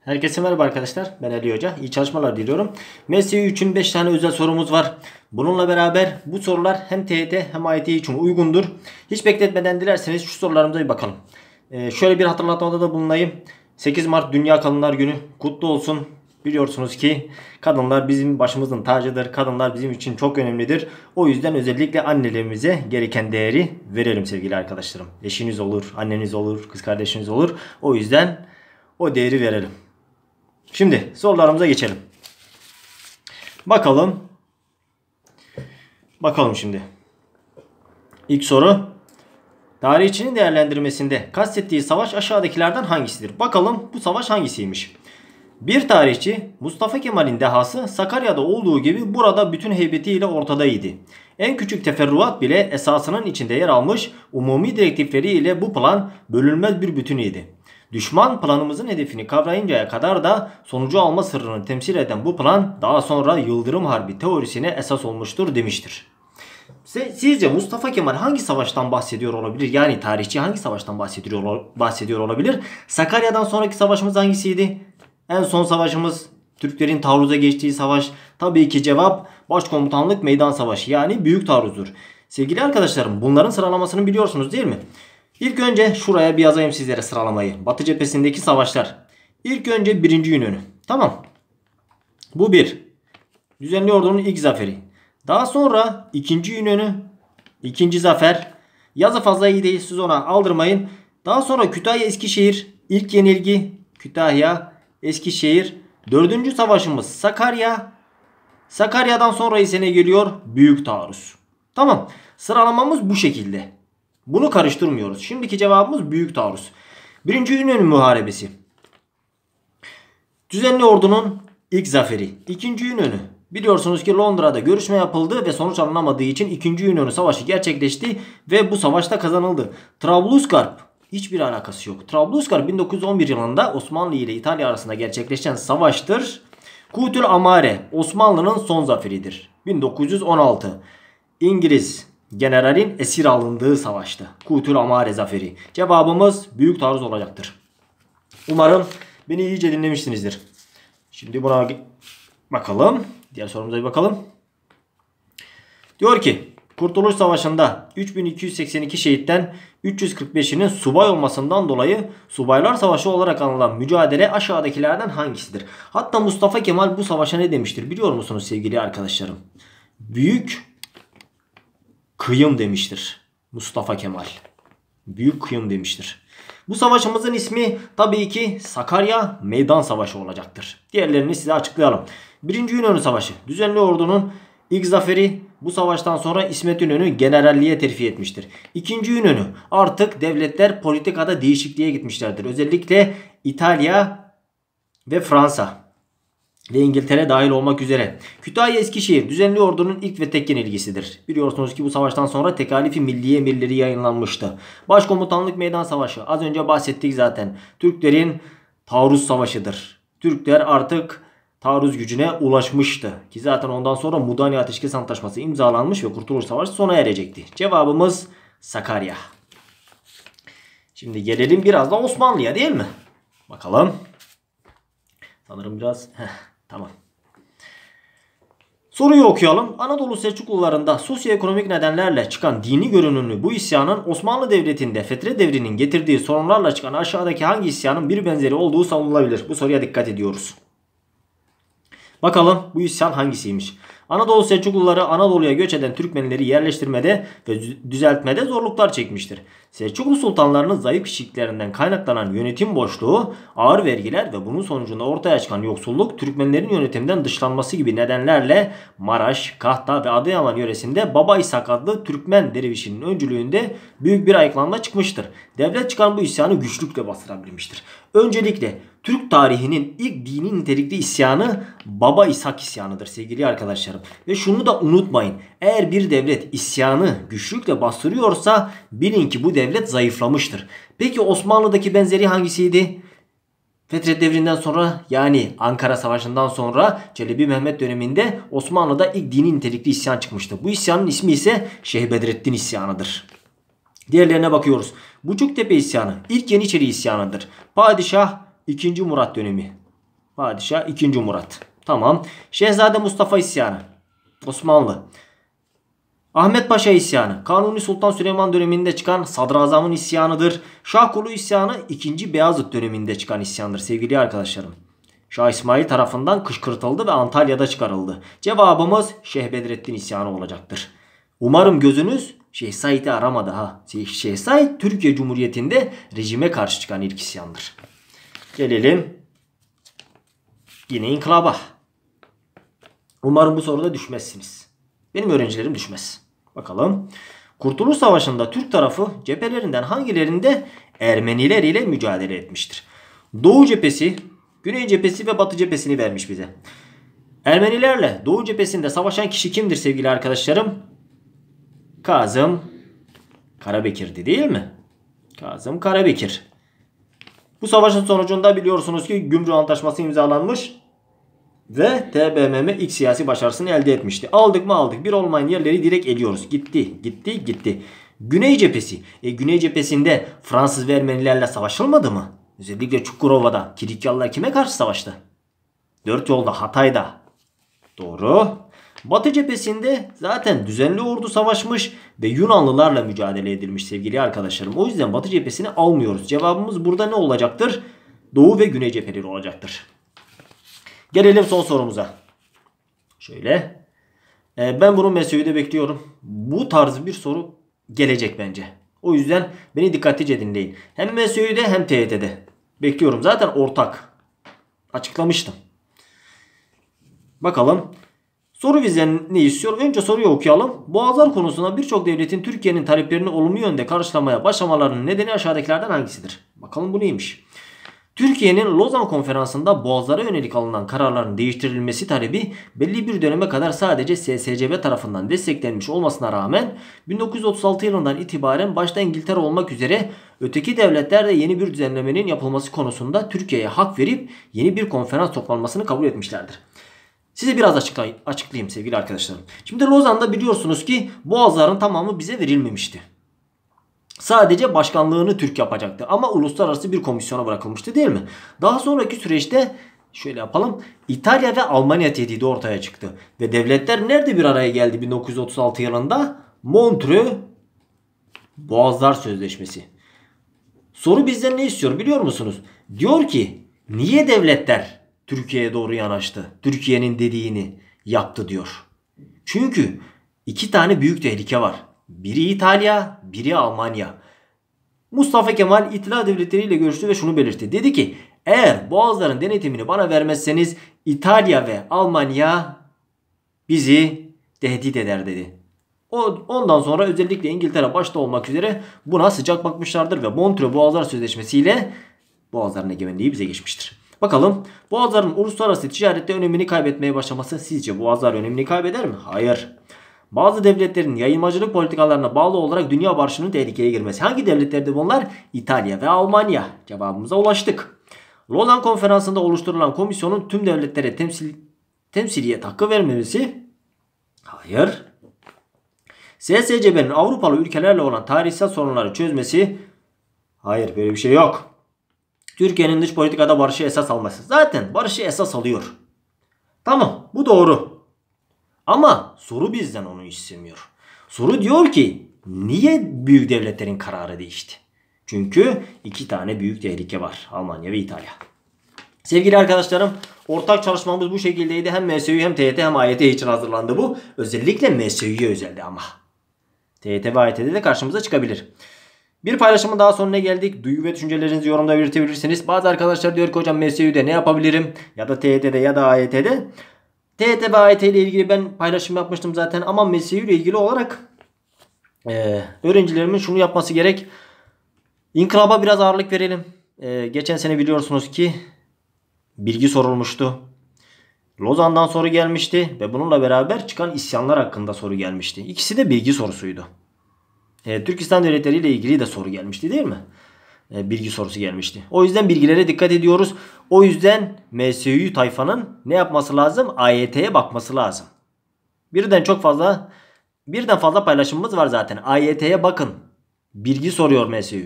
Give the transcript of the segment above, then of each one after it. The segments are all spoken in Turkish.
Herkese merhaba arkadaşlar. Ben Ali Hoca. İyi çalışmalar diliyorum. Mesleği için 5 tane özel sorumuz var. Bununla beraber bu sorular hem TET hem AYT için uygundur. Hiç bekletmeden dilerseniz şu sorularımıza bir bakalım. Ee, şöyle bir hatırlatmada da bulunayım. 8 Mart Dünya Kadınlar Günü kutlu olsun. Biliyorsunuz ki kadınlar bizim başımızın tacıdır. Kadınlar bizim için çok önemlidir. O yüzden özellikle annelerimize gereken değeri verelim sevgili arkadaşlarım. Eşiniz olur, anneniz olur, kız kardeşiniz olur. O yüzden o değeri verelim. Şimdi sorularımıza geçelim. Bakalım. Bakalım şimdi. İlk soru. Tarihçinin değerlendirmesinde kastettiği savaş aşağıdakilerden hangisidir? Bakalım bu savaş hangisiymiş? Bir tarihçi Mustafa Kemal'in dehası Sakarya'da olduğu gibi burada bütün heybetiyle ortadaydı. En küçük teferruat bile esasının içinde yer almış umumi direktifleri ile bu plan bölünmez bir bütün idi. Düşman planımızın hedefini kavrayıncaya kadar da sonucu alma sırrını temsil eden bu plan daha sonra Yıldırım Harbi teorisine esas olmuştur demiştir. Sizce Mustafa Kemal hangi savaştan bahsediyor olabilir? Yani tarihçi hangi savaştan bahsediyor, bahsediyor olabilir? Sakarya'dan sonraki savaşımız hangisiydi? En son savaşımız Türklerin taarruza geçtiği savaş. Tabii ki cevap başkomutanlık meydan savaşı yani büyük taarruzdur. Sevgili arkadaşlarım bunların sıralamasını biliyorsunuz değil mi? İlk önce şuraya bir yazayım sizlere sıralamayı. Batı cephesindeki savaşlar. İlk önce 1. Yunan'ı. Tamam. Bu 1. Düzenli ordunun ilk zaferi. Daha sonra 2. Yunan'ı. ikinci zafer. Yazı fazla iyi değil siz ona aldırmayın. Daha sonra Kütahya Eskişehir. ilk yenilgi. Kütahya Eskişehir. Dördüncü savaşımız Sakarya. Sakarya'dan sonra ise ne geliyor? Büyük taarruz. Tamam. Sıralamamız bu şekilde. Bunu karıştırmıyoruz. Şimdiki cevabımız büyük taarruz. Birinci Yunan muharebesi. Düzenli ordunun ilk zaferi. İkinci Yunan'ı. Biliyorsunuz ki Londra'da görüşme yapıldı ve sonuç alınamadığı için 2. Yunanı Savaşı gerçekleşti ve bu savaşta kazanıldı. Trablusgarp hiçbir alakası yok. Trablusgarp 1911 yılında Osmanlı ile İtalya arasında gerçekleşen savaştır. Kutül Amare Osmanlı'nın son zaferidir. 1916 İngiliz generalin esir alındığı savaşta Kutül Amare zaferi. Cevabımız büyük taarruz olacaktır. Umarım beni iyice dinlemişsinizdir. Şimdi buna bakalım. Diğer sorumuza bir bakalım. Diyor ki Kurtuluş Savaşı'nda 3282 şehitten 345'inin subay olmasından dolayı Subaylar Savaşı olarak anılan mücadele aşağıdakilerden hangisidir? Hatta Mustafa Kemal bu savaşa ne demiştir biliyor musunuz sevgili arkadaşlarım? Büyük kıyım demiştir. Mustafa Kemal. Büyük kıyım demiştir. Bu savaşımızın ismi tabii ki Sakarya Meydan Savaşı olacaktır. Diğerlerini size açıklayalım. Birinci İnönü Savaşı. Düzenli ordunun ilk zaferi bu savaştan sonra İsmet İnönü generalliğe terfi etmiştir. İkinci İnönü artık devletler politikada değişikliğe gitmişlerdir. Özellikle İtalya ve Fransa ve İngiltere dahil olmak üzere. Kütahya Eskişehir düzenli ordunun ilk ve tek yenilgisidir. Biliyorsunuz ki bu savaştan sonra tekalifi milli emirleri yayınlanmıştı. Başkomutanlık meydan savaşı az önce bahsettik zaten. Türklerin taarruz savaşıdır. Türkler artık taarruz gücüne ulaşmıştı. Ki zaten ondan sonra Mudanya Ateşkes Antlaşması imzalanmış ve Kurtuluş Savaşı sona erecekti. Cevabımız Sakarya. Şimdi gelelim biraz da Osmanlı'ya değil mi? Bakalım. Sanırım biraz... Heh. Tamam. Soruyu okuyalım. Anadolu Selçuklularında sosyoekonomik nedenlerle çıkan dini görünümlü bu isyanın Osmanlı Devleti'nde Fetret Devri'nin getirdiği sorunlarla çıkan aşağıdaki hangi isyanın bir benzeri olduğu savunulabilir? Bu soruya dikkat ediyoruz. Bakalım bu isyan hangisiymiş? Anadolu Selçukluları Anadolu'ya göç eden Türkmenleri yerleştirmede ve düzeltmede zorluklar çekmiştir. Selçuklu sultanlarının zayıf kişiliklerinden kaynaklanan yönetim boşluğu, ağır vergiler ve bunun sonucunda ortaya çıkan yoksulluk Türkmenlerin yönetimden dışlanması gibi nedenlerle Maraş, Kahta ve Adıyaman yöresinde Baba İshak adlı Türkmen dervişinin öncülüğünde büyük bir ayıklanma çıkmıştır. Devlet çıkan bu isyanı güçlükle bastırabilmiştir. Öncelikle Türk tarihinin ilk dini nitelikli isyanı Baba İshak isyanıdır sevgili arkadaşlarım. Ve şunu da unutmayın. Eğer bir devlet isyanı güçlükle bastırıyorsa bilin ki bu devlet zayıflamıştır. Peki Osmanlı'daki benzeri hangisiydi? Fetret devrinden sonra yani Ankara Savaşı'ndan sonra Çelebi Mehmet döneminde Osmanlı'da ilk dini nitelikli isyan çıkmıştı. Bu isyanın ismi ise Şeyh Bedrettin isyanıdır. Diğerlerine bakıyoruz. Buçuktepe isyanı ilk Yeniçeri isyanıdır. Padişah 2. Murat dönemi. Padişah 2. Murat. Tamam. Şehzade Mustafa isyanı. Osmanlı. Ahmet Paşa isyanı. Kanuni Sultan Süleyman döneminde çıkan sadrazamın isyanıdır. Şahkulu isyanı 2. Beyazıt döneminde çıkan isyandır sevgili arkadaşlarım. Şah İsmail tarafından kışkırtıldı ve Antalya'da çıkarıldı. Cevabımız Şeyh Bedrettin isyanı olacaktır. Umarım gözünüz Şeyh Said'i aramadı ha. Şeyh Said Türkiye Cumhuriyeti'nde rejime karşı çıkan ilk isyandır. Gelelim yine inkılaba. Umarım bu soruda düşmezsiniz. Benim öğrencilerim düşmez. Bakalım. Kurtuluş Savaşı'nda Türk tarafı cephelerinden hangilerinde Ermeniler ile mücadele etmiştir? Doğu cephesi, Güney cephesi ve Batı cephesini vermiş bize. Ermenilerle Doğu cephesinde savaşan kişi kimdir sevgili arkadaşlarım? Kazım Karabekir'di değil mi? Kazım Karabekir. Bu savaşın sonucunda biliyorsunuz ki Gümrük Antlaşması imzalanmış ve TBMM ilk siyasi başarısını elde etmişti. Aldık mı aldık. Bir olmayan yerleri direkt ediyoruz. Gitti, gitti, gitti. Güney cephesi. E, Güney cephesinde Fransız ve Ermenilerle savaşılmadı mı? Özellikle Çukurova'da Kirikyalılar kime karşı savaştı? Dört yolda Hatay'da. Doğru. Batı cephesinde zaten düzenli ordu savaşmış ve Yunanlılarla mücadele edilmiş sevgili arkadaşlarım. O yüzden Batı cephesini almıyoruz. Cevabımız burada ne olacaktır? Doğu ve Güney cepheleri olacaktır. Gelelim son sorumuza. Şöyle. Ee, ben bunu MSÜ'de bekliyorum. Bu tarz bir soru gelecek bence. O yüzden beni dikkatlice dinleyin. Hem MSÜ'de hem TYT'de. Bekliyorum. Zaten ortak. Açıklamıştım. Bakalım. Soru bizden ne istiyor? Önce soruyu okuyalım. Boğazlar konusunda birçok devletin Türkiye'nin taleplerini olumlu yönde karşılamaya başlamalarının nedeni aşağıdakilerden hangisidir? Bakalım bu neymiş? Türkiye'nin Lozan Konferansı'nda boğazlara yönelik alınan kararların değiştirilmesi talebi belli bir döneme kadar sadece SSCB tarafından desteklenmiş olmasına rağmen 1936 yılından itibaren başta İngiltere olmak üzere öteki devletler de yeni bir düzenlemenin yapılması konusunda Türkiye'ye hak verip yeni bir konferans toplanmasını kabul etmişlerdir. Size biraz açıklay açıklayayım sevgili arkadaşlarım. Şimdi Lozan'da biliyorsunuz ki boğazların tamamı bize verilmemişti. Sadece başkanlığını Türk yapacaktı ama uluslararası bir komisyona bırakılmıştı değil mi? Daha sonraki süreçte şöyle yapalım. İtalya ve Almanya tehdidi ortaya çıktı. Ve devletler nerede bir araya geldi 1936 yılında? Montreux Boğazlar Sözleşmesi. Soru bizden ne istiyor biliyor musunuz? Diyor ki niye devletler Türkiye'ye doğru yanaştı. Türkiye'nin dediğini yaptı diyor. Çünkü iki tane büyük tehlike var. Biri İtalya, biri Almanya. Mustafa Kemal İtilaf Devletleri ile görüştü ve şunu belirtti. Dedi ki eğer Boğazların denetimini bana vermezseniz İtalya ve Almanya bizi tehdit eder dedi. Ondan sonra özellikle İngiltere başta olmak üzere buna sıcak bakmışlardır ve Montreux Boğazlar Sözleşmesi ile Boğazların egemenliği bize geçmiştir. Bakalım boğazların uluslararası ticarette önemini kaybetmeye başlaması sizce boğazlar önemini kaybeder mi? Hayır. Bazı devletlerin yayılmacılık politikalarına bağlı olarak dünya barışının tehlikeye girmesi. Hangi devletlerdi bunlar? İtalya ve Almanya. Cevabımıza ulaştık. Lozan konferansında oluşturulan komisyonun tüm devletlere temsil, temsiliyet hakkı vermemesi? Hayır. SSCB'nin Avrupalı ülkelerle olan tarihsel sorunları çözmesi? Hayır böyle bir şey yok. Türkiye'nin dış politikada barışı esas alması. Zaten barışı esas alıyor. Tamam bu doğru. Ama soru bizden onu istemiyor. Soru diyor ki niye büyük devletlerin kararı değişti? Çünkü iki tane büyük tehlike var. Almanya ve İtalya. Sevgili arkadaşlarım ortak çalışmamız bu şekildeydi. Hem MSÜ hem TYT hem AYT için hazırlandı bu. Özellikle MSÜ'ye özeldi ama. TYT ve AYT'de de karşımıza çıkabilir. Bir paylaşımın daha sonuna geldik. Duygu ve düşüncelerinizi yorumda belirtebilirsiniz. Bazı arkadaşlar diyor ki hocam MSÜ'de ne yapabilirim? Ya da TET'de ya da AYT'de. TET ve AYT ile ilgili ben paylaşım yapmıştım zaten ama MSÜ ile ilgili olarak e, öğrencilerimin şunu yapması gerek. İnkılaba biraz ağırlık verelim. E, geçen sene biliyorsunuz ki bilgi sorulmuştu. Lozan'dan soru gelmişti ve bununla beraber çıkan isyanlar hakkında soru gelmişti. İkisi de bilgi sorusuydu e, Türkistan devletleri ile ilgili de soru gelmişti değil mi? E, bilgi sorusu gelmişti. O yüzden bilgilere dikkat ediyoruz. O yüzden MSU tayfanın ne yapması lazım? AYT'ye bakması lazım. Birden çok fazla birden fazla paylaşımımız var zaten. AYT'ye bakın. Bilgi soruyor MSU.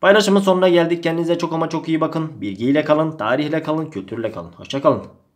Paylaşımın sonuna geldik. Kendinize çok ama çok iyi bakın. Bilgiyle kalın, tarihle kalın, kültürle kalın. Hoşça kalın.